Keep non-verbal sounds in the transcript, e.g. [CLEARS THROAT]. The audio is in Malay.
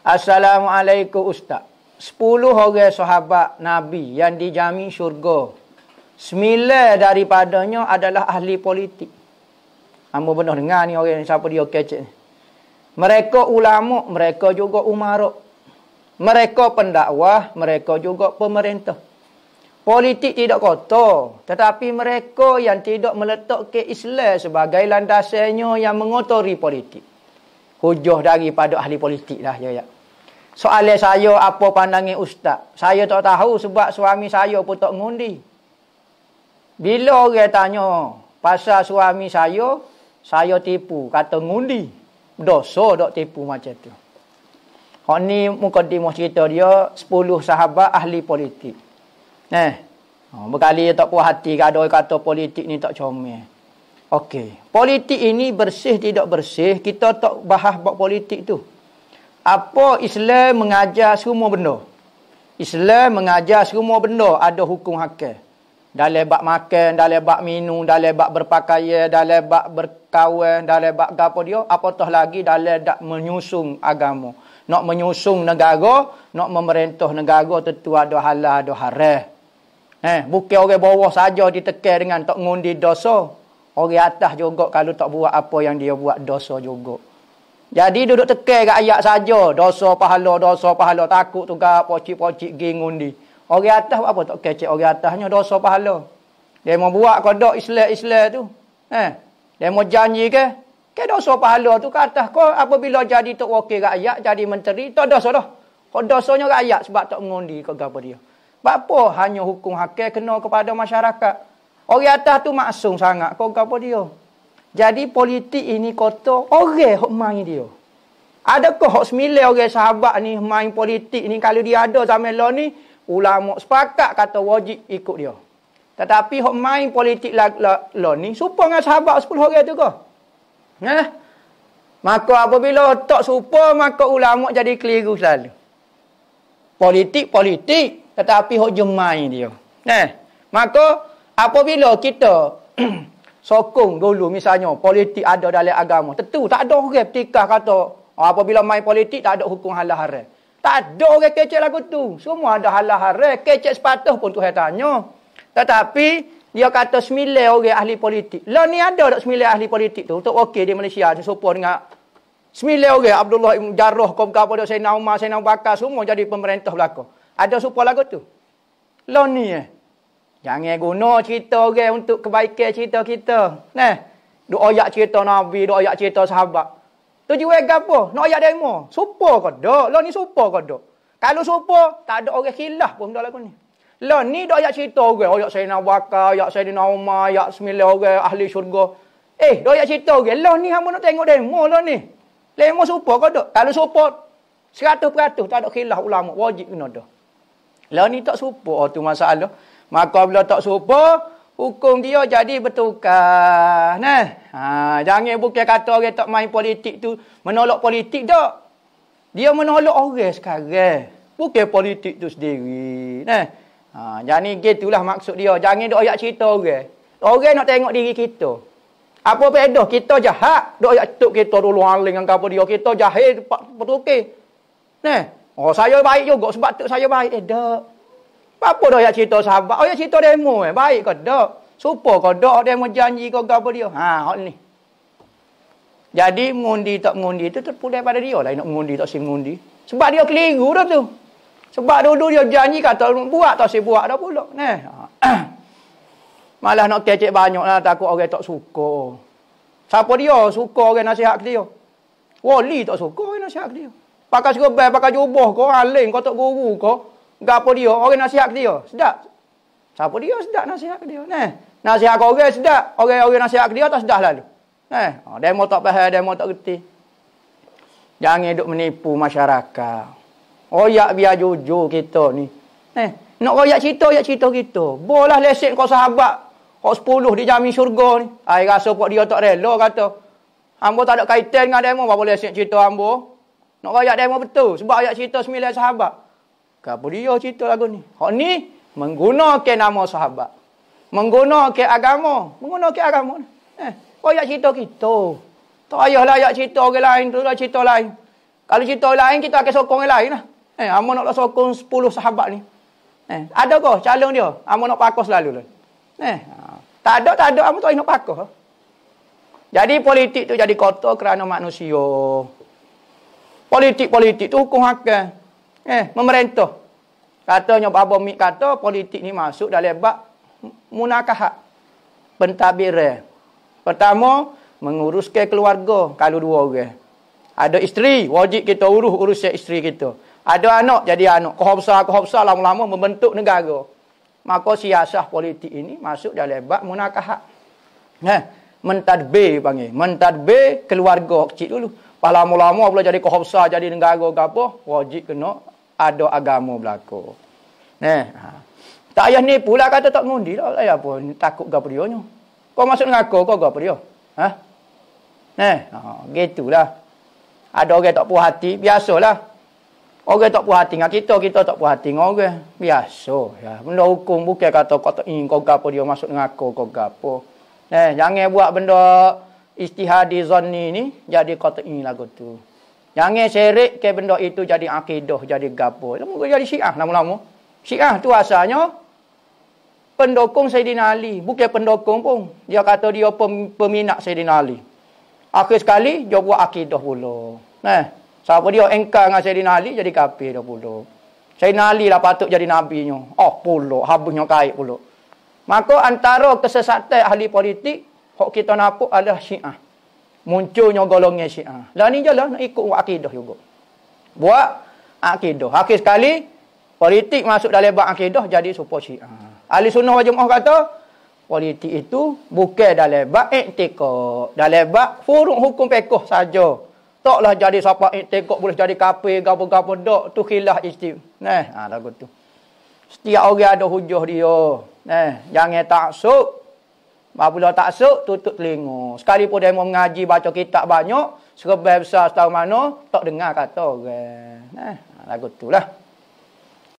Assalamualaikum Ustaz. Sepuluh orang sahabat Nabi yang dijamin syurga. Sembilan daripadanya adalah ahli politik. Amu benar dengar ni orang siapa dia kecek ni. Mereka ulama, mereka juga umarok. Mereka pendakwah, mereka juga pemerintah. Politik tidak kotor. Tetapi mereka yang tidak meletak ke Islam sebagai landasannya yang mengotori politik hujah daripada ahli politik lah, ya ya. Soalan saya apa pandangan ustaz? Saya tak tahu sebab suami saya pun tak ngundi. Bila orang tanya pasal suami saya, saya tipu kata ngundi. Dosa dak tipu macam tu. Hak ni mukadimah cerita dia 10 sahabat ahli politik. Nah. Eh. Ha, berkali tak puas hati kadoi kata politik ni tak comel. Okey. Politik ini bersih tidak bersih, kita tak bahas bab politik tu. Apa Islam mengajar semua benda? Islam mengajar semua benda ada hukum hakim. Dalam bab makan, dalam bab minum, dalam bab berpakaian, dalam bab berkawan, dalam bab gapo dia, apatah lagi dalam dak menyusung agama. Nak menyusung negara, nak memerintah negara tentu ada halal, ada haram. Eh, bukan orang bawah saja ditekan dengan tak ngundi dosa. Orang atas juga kalau tak buat apa yang dia buat dosa juga. Jadi duduk teke kat ayat saja, dosa pahala, dosa pahala, takut tugas pocik-pocik gingun ni. Orang atas apa tak kecek orang atasnya dosa pahala. Dia mau buat kodok islah islah tu. Eh, dia mau janji ke? Ke dosa pahala tu kat atas kau apabila jadi tok wakil rakyat, jadi menteri, tak dosa dah. Kau dosanya rakyat sebab tak mengundi kau gapo dia. Apa hanya hukum hakim kena kepada masyarakat. Orang atas tu maksum sangat. Kau kau apa dia? Jadi politik ini kotor. Orang hok main dia. Adakah hok sembilan orang sahabat ni main politik ni kalau dia ada sama law ni ulama sepakat kata wajib ikut dia. Tetapi hok main politik law la, la, ni serupa dengan sahabat 10 orang tu ke? Nah. Eh? Maka apabila tak serupa maka ulama jadi keliru selalu. Politik politik tetapi hok jemai dia. Nah. Eh? Maka Apabila kita [CLEARS THROAT] sokong dulu misalnya politik ada dalam agama. Tentu tak ada orang petikah kata oh, apabila main politik tak ada hukum halal haram. Tak ada orang kecek lagu tu. Semua ada halal haram. Kecek sepatah pun Tuhan tanya. Tetapi dia kata semile orang ahli politik. Lah ni ada tak sembilan ahli politik tu? Untuk okey di Malaysia. Saya sopan dengan Semile orang. Abdullah Ibn Jarrah, Komka, Pada, Sayyidina Umar, Sayyidina Bakar. Semua jadi pemerintah belakang. Ada sopan lagu tu? Lah ni eh. Jangan guna cerita orang untuk kebaikan cerita kita. Nah, doa ayat cerita Nabi, doa ayat cerita sahabat. Tujuan gapo? Nak ayat demo. Supo ke dak? Lah ni supo ke dak? Kalau supo, tak ada orang khilaf pun dalam lagu ni. Lah ni doa ayat cerita orang, ayat Sayyidina Abu Bakar, ayat Sayyidina Umar, ayat sembilan orang ahli syurga. Eh, doa ayat cerita orang. Lah ni hamba nak tengok demo lah ni. Demo supo ke dak? Kalau supo 100% tak ada khilaf ulama wajib kena dah. Lah ni tak supo oh, tu masalah. Maka bila tak serupa, hukum dia jadi bertukar. Nah, ha, jangan bukan kata orang tak main politik tu menolak politik tak. Dia menolak orang sekarang. Bukan politik tu sendiri. Nah. Ha, jadi gitulah maksud dia. Jangan dok ayat cerita orang. Orang nak tengok diri kita. Apa bedoh kita jahat, dok ayat tok kita dulu aling dengan apa dia kita jahil pak betul Nah. Oh saya baik juga sebab tu saya baik. Eh dak. Apa dah yang cerita sahabat? Oh, yang cerita demo eh. Baik ke tak? Supa ke tak? Demo janji ke apa dia? Ha, hal ni. Jadi, mundi tak mundi itu terpulih pada dia lah. Nak mundi tak si mundi. Sebab dia keliru dah tu. Sebab dulu dia janji kata buat tak si buat dah pula. Nah. [CLEARS THROAT] Malah nak kecek banyak lah. Takut orang tak suka. Siapa dia suka orang nasihat ke dia? Wali tak suka orang nasihat ke dia. Pakai serba, pakai jubah kau, aling kau tak guru kau gapo dia orang nasihat ke dia sedap siapa dia sedap nasihat ke dia nah nasihat ke orang sedap orang-orang nasihat ke dia tak sedap lalu nah oh, demo tak faham demo tak reti jangan duk menipu masyarakat royak biar jujur kita ni nah nak royak cerita royak cerita kita bolah lesen kau sahabat kau sepuluh di jamin syurga ni ai rasa pok dia tak rela kata Ambo tak ada kaitan dengan demo. Apa boleh asyik cerita Ambo? Nak rakyat demo betul. Sebab rakyat cerita sembilan sahabat. Kenapa dia cerita lagu ni? Hak ni menggunakan nama sahabat. Menggunakan agama. Menggunakan agama. Eh, kau cerita kita. Tak lah ayat cerita orang lain. Tu lah cerita lain. Kalau cerita orang lain, kita akan sokong orang lain lah. Eh, Amor nak lah sokong 10 sahabat ni. Eh, ada kau calon dia? Amor nak pakar selalu lah. Eh, tak ada, tak ada. Amor tak nak pakar. Lah. Jadi politik tu jadi kotor kerana manusia. Politik-politik tu hukum hakan eh memerintah. Katanya babo mik kata politik ni masuk dalam bab munakahat. Pentabiran. Eh. Pertama menguruskan keluarga kalau dua orang. Ada isteri wajib kita urus urus isteri kita. Ada anak jadi anak. Kau besar kau besar lama-lama membentuk negara. Maka siasah politik ini masuk dalam bab munakahat. Nah, eh, mentadbir panggil. Mentadbir keluarga kecil dulu. Pala mula-mula pula jadi kohobsa, jadi negara ke apa. Wajib kena ada agama berlaku. neh Ha. Tak ayah ni pula kata tak ngundi lah. Ayah pun takut gapo dia nyo. Kau masuk dengan aku, kau gapo dia? Ha? Nah, ha, gitulah. Ada orang tak puas hati, biasalah. Orang tak puas hati dengan kita, kita tak puas hati dengan orang. Biasa. Ya. Benda hukum bukan kata kau tak ingin kau gapo dia masuk dengan aku, kau gapo. Nah, jangan buat benda istihadi zon ni ni jadi kata tak ingin lagu tu. Jangan syirik ke benda itu jadi akidah, jadi gapur. Lama jadi syiah lama-lama. Syiah tu asalnya pendukung Sayyidina Ali. Bukan pendukung pun. Dia kata dia peminat Sayyidina Ali. Akhir sekali, dia buat akidah pula. Eh, siapa dia engkar dengan Sayyidina Ali, jadi kafir dia pula. Sayyidina Ali lah patut jadi nabinya. Oh pula, habisnya kait pula. Maka antara kesesatan ahli politik, yang kita nampak adalah syiah munculnya golongnya Syiah. Lah ni jelah nak ikut buat akidah juga. Buat akidah. Akhir sekali politik masuk dalam bab akidah jadi serupa Syiah. Ahli sunnah wal jamaah kata politik itu bukan dalam bab i'tiqad, dalam bab furu' hukum fiqh saja. Taklah jadi siapa i'tiqad boleh jadi kafir, gapo-gapo dak tu khilaf istim. Nah, ha lagu tu. Setiap orang ada hujah dia. Nah, jangan taksub. Apabila tak sok, tutup telinga. pun dia mau mengaji baca kitab banyak, serba besar setahun mana, tak dengar kata orang. Nah, eh, lagu tu lah.